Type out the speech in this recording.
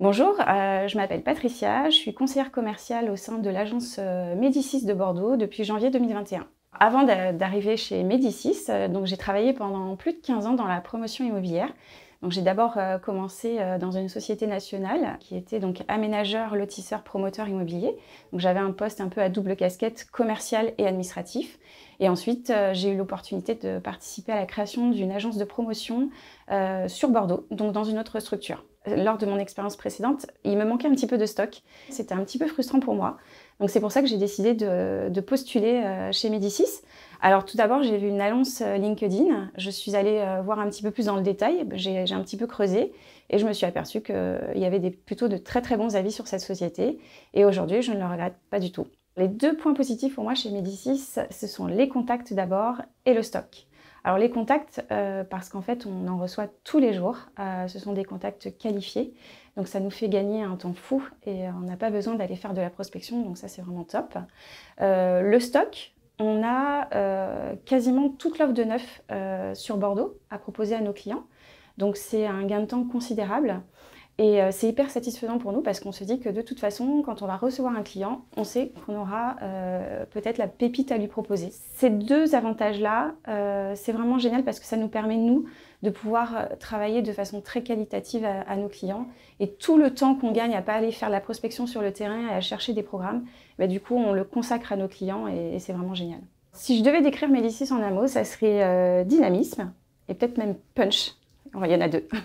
Bonjour, euh, je m'appelle Patricia, je suis conseillère commerciale au sein de l'agence euh, Médicis de Bordeaux depuis janvier 2021. Avant d'arriver chez Médicis, euh, donc j'ai travaillé pendant plus de 15 ans dans la promotion immobilière. j'ai d'abord commencé dans une société nationale qui était donc aménageur, lotisseur, promoteur immobilier. Donc j'avais un poste un peu à double casquette commercial et administratif. Et ensuite, j'ai eu l'opportunité de participer à la création d'une agence de promotion sur Bordeaux, donc dans une autre structure lors de mon expérience précédente, il me manquait un petit peu de stock. C'était un petit peu frustrant pour moi. Donc c'est pour ça que j'ai décidé de, postuler euh, chez Médicis. Alors tout d'abord, j'ai vu une annonce euh, LinkedIn. Je suis allée euh, voir un petit peu plus dans le détail. J'ai un petit peu creusé et je me suis aperçue qu'il y avait des, plutôt de très très bons avis sur cette société. Et aujourd'hui, je ne le regrette pas du tout. Les deux points positifs pour moi chez Médicis, ce sont les contacts d'abord et le stock. Alors les contacts, euh, parce qu'en fait on en reçoit tous les jours, euh, ce sont des contacts qualifiés, donc ça nous fait gagner un temps fou et euh, on n'a pas besoin d'aller faire de la prospection, donc ça c'est vraiment top. le stock, on a quasiment toute l'offre de neuf sur Bordeaux à proposer à nos clients, donc c'est un gain de temps considérable. Et euh, c'est hyper satisfaisant pour nous parce qu'on se dit que de toute façon, quand on va recevoir un client, on sait qu'on aura euh, peut-être la pépite à lui proposer. Ces deux avantages-là, euh, c'est vraiment génial parce que ça nous permet, nous, de pouvoir travailler de façon très qualitative à, nos clients. Et tout le temps qu'on gagne à ne pas aller faire la prospection sur le terrain et à chercher des programmes, bah, du coup, on le consacre à nos clients et, c'est vraiment génial. Si je devais décrire Médicis en un mot, ça serait dynamisme et peut-être même punch. Il y en a deux.